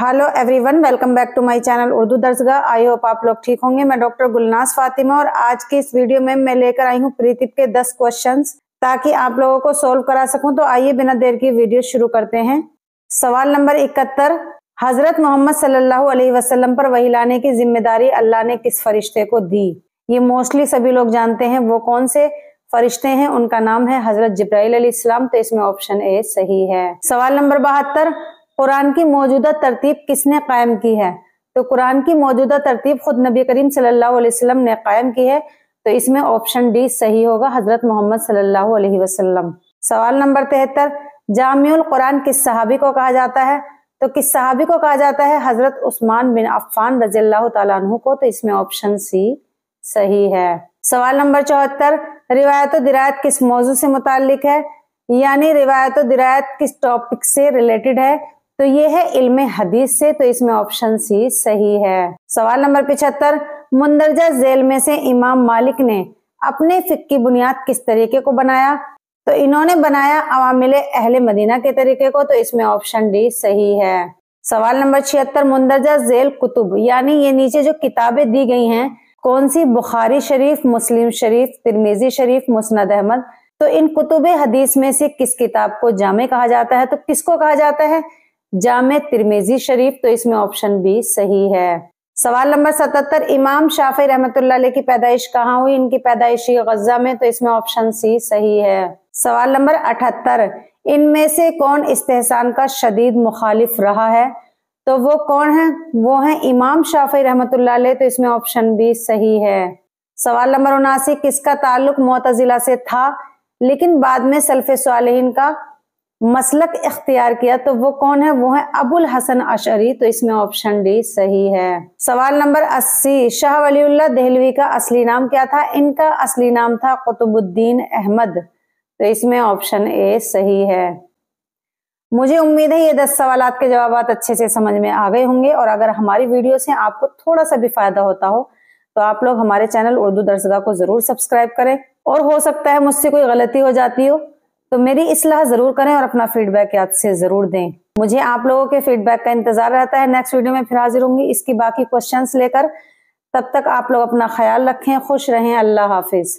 hello everyone welcome back to my channel Urdu दर्जगा I hope आप लोग ठीक होंगे मैं डॉक्टर गुलनास फातिमा और आज की इस वीडियो में मैं लेकर आई हूँ प्रीतिप के 10 क्वेश्चंस ताकि आप लोगों को सॉल्व करा सकूं तो आइए बिना देर की वीडियो शुरू करते हैं सवाल नंबर इकहत्तर हजरत मोहम्मद सल्लाह वसलम पर वही लाने की जिम्मेदारी अल्लाह ने किस फरिश्ते को दी ये मोस्टली सभी लोग जानते हैं वो कौन से फरिश्ते हैं उनका नाम है हजरत जब्राइल अली इस्लाम तो इसमें ऑप्शन ए सही है सवाल नंबर बहत्तर कुरान की मौजूदा तरतीब किसने कायम की है तो कुरान की मौजूदा तरतीब खुद नबी करीम सल्लल्लाहु अलैहि वसल्लम ने कायम की है तो इसमें ऑप्शन डी सही होगा हजरत मोहम्मद सल्लल्लाहु अलैहि वसल्लम सवाल नंबर तिहत्तर जामिउल कुरान किस सहाबी को कहा जाता है तो किस सहाबी को कहा जाता है हजरत उस्मान बिन अफान रजी अल्लाह तु को तो इसमें ऑप्शन सी सही है सवाल नंबर चौहत्तर रिवायत दिरायत किस मौजू से मुतालिक है यानी रिवायत दिरायत किस टॉपिक से रिलेटेड है तो ये है इल्म हदीस से तो इसमें ऑप्शन सी सही है सवाल नंबर पिछहत्तर मुंदरजा जेल में से इमाम मालिक ने अपने फिक की बुनियाद किस तरीके को बनाया तो इन्होंने बनाया अवामिल अहल मदीना के तरीके को तो इसमें ऑप्शन डी सही है सवाल नंबर छिहत्तर मुंदरजा जेल कुतुब यानी ये नीचे जो किताबें दी गई हैं कौन सी बुखारी शरीफ मुस्लिम शरीफ तिरमेजी शरीफ मुस्नद अहमद तो इन कुतुब हदीस में से किस किताब को जामे कहा जाता है तो किसको कहा जाता है जाम तिरमेजी शरीफ तो इसमें ऑप्शन बी सही है सवाल नंबर सतहत्तर इमाम शाफी रहमत की पैदाइश कहाँ हुई इनकी पैदाइश गजा में तो इसमें ऑप्शन सी सही है सवाल नंबर अठहत्तर इनमें से कौन इस्तेहसान का शदीद मुखालिफ रहा है तो वो कौन है वो है इमाम शाफी रहमत तो इसमें ऑप्शन बी सही है सवाल नंबर उनासी किसका ताल्लुक मोतजिला से था लेकिन बाद में सल्फ सालहीन का मसलक इख्तियार किया तो वो कौन है वो है अबुल हसन अशरी तो इसमें ऑप्शन डी सही है सवाल नंबर अस्सी शाह वलीउल्ला दहलवी का असली नाम क्या था इनका असली नाम था कुतुबुद्दीन अहमद तो इसमें ऑप्शन ए सही है मुझे उम्मीद है ये दस सवाल के जवाब अच्छे से समझ में आ गए होंगे और अगर हमारी वीडियो से आपको थोड़ा सा भी फायदा होता हो तो आप लोग हमारे चैनल उर्दू दर्शगा को जरूर सब्सक्राइब करें और हो सकता है मुझसे कोई गलती हो जाती हो तो मेरी इसलाह जरूर करें और अपना फीडबैक याद से जरूर दें मुझे आप लोगों के फीडबैक का इंतजार रहता है नेक्स्ट वीडियो में फिर हाजिर होंगी इसकी बाकी क्वेश्चंस लेकर तब तक आप लोग अपना ख्याल रखें खुश रहें अल्लाह हाफिज़